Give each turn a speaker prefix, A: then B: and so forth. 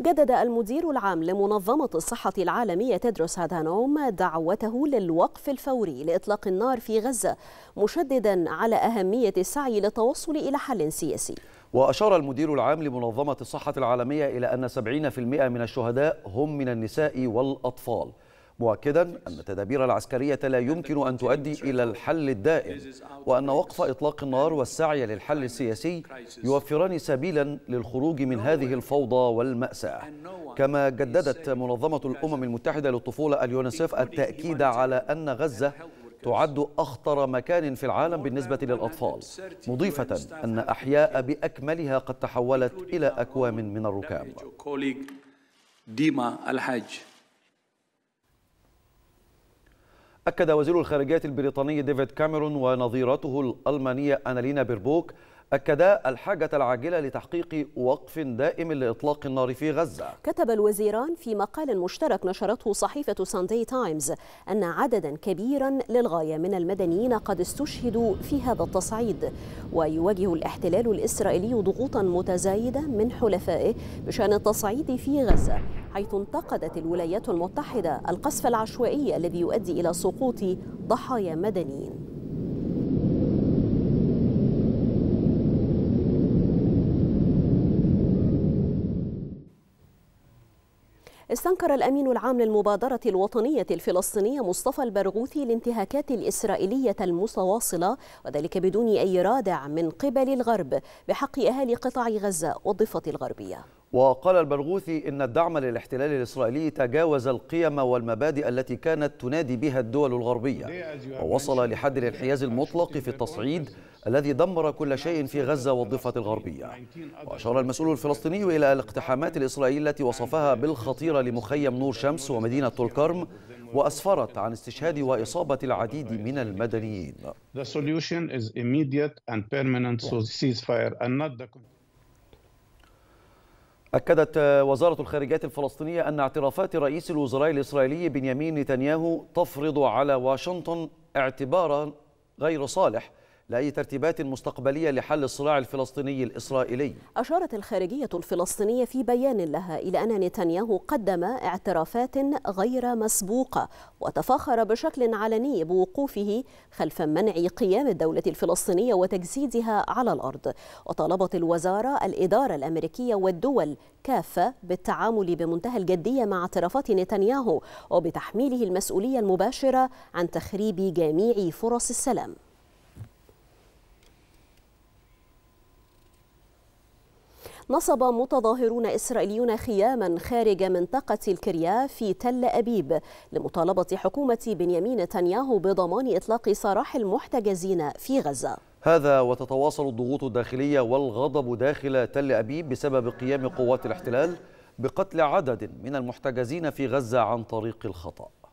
A: جدد المدير العام لمنظمة الصحة العالمية تدرس هادانوم دعوته للوقف الفوري لإطلاق النار في غزة مشددا على أهمية السعي للتوصل إلى حل سياسي
B: وأشار المدير العام لمنظمة الصحة العالمية إلى أن 70% من الشهداء هم من النساء والأطفال مؤكدا أن التدابير العسكرية لا يمكن أن تؤدي إلى الحل الدائم وأن وقف إطلاق النار والسعي للحل السياسي يوفران سبيلا للخروج من هذه الفوضى والمأساة كما جددت منظمة الأمم المتحدة للطفولة اليونسيف التأكيد على أن غزة تعد أخطر مكان في العالم بالنسبة للأطفال مضيفة أن أحياء بأكملها قد تحولت إلى أكوام من الركام ديما الحاج أكد وزير الخارجية البريطاني ديفيد كاميرون ونظيرته الألمانية أنالينا بيربوك أكدا الحاجة العاجلة لتحقيق وقف دائم لإطلاق النار في غزة
A: كتب الوزيران في مقال مشترك نشرته صحيفة ساندي تايمز أن عددا كبيرا للغاية من المدنيين قد استشهدوا في هذا التصعيد ويواجه الاحتلال الإسرائيلي ضغوطا متزايدة من حلفائه بشأن التصعيد في غزة حيث انتقدت الولايات المتحدة القصف العشوائي الذي يؤدي إلى سقوط ضحايا مدنيين استنكر الأمين العام للمبادرة الوطنية الفلسطينية مصطفى البرغوثي الانتهاكات الإسرائيلية المتواصلة وذلك بدون أي رادع من قبل الغرب بحق أهالي قطاع غزة والضفة الغربية
B: وقال البرغوثي إن الدعم للاحتلال الإسرائيلي تجاوز القيم والمبادئ التي كانت تنادي بها الدول الغربية ووصل لحد الانحياز المطلق في التصعيد الذي دمر كل شيء في غزة والضفة الغربية وأشار المسؤول الفلسطيني إلى الاقتحامات الإسرائيلية التي وصفها بالخطيرة لمخيم نور شمس ومدينة طولكرم وأسفرت عن استشهاد وإصابة العديد من المدنيين أكدت آه، وزارة الخارجية الفلسطينية أن اعترافات رئيس الوزراء الإسرائيلي بنيامين نتنياهو تفرض على واشنطن اعتبارا غير صالح لأي ترتيبات مستقبلية لحل الصراع الفلسطيني الإسرائيلي
A: أشارت الخارجية الفلسطينية في بيان لها إلى أن نتنياهو قدم اعترافات غير مسبوقة وتفاخر بشكل علني بوقوفه خلف منع قيام الدولة الفلسطينية وتجسيدها على الأرض وطالبت الوزارة الإدارة الأمريكية والدول كافة بالتعامل بمنتهى الجدية مع اعترافات نتنياهو وبتحميله المسؤولية المباشرة عن تخريب جميع فرص السلام نصب متظاهرون إسرائيليون خياما خارج منطقة الكريا في تل أبيب لمطالبة حكومة بنيامين نتنياهو بضمان إطلاق سراح المحتجزين في غزة
B: هذا وتتواصل الضغوط الداخلية والغضب داخل تل أبيب بسبب قيام قوات الاحتلال بقتل عدد من المحتجزين في غزة عن طريق الخطأ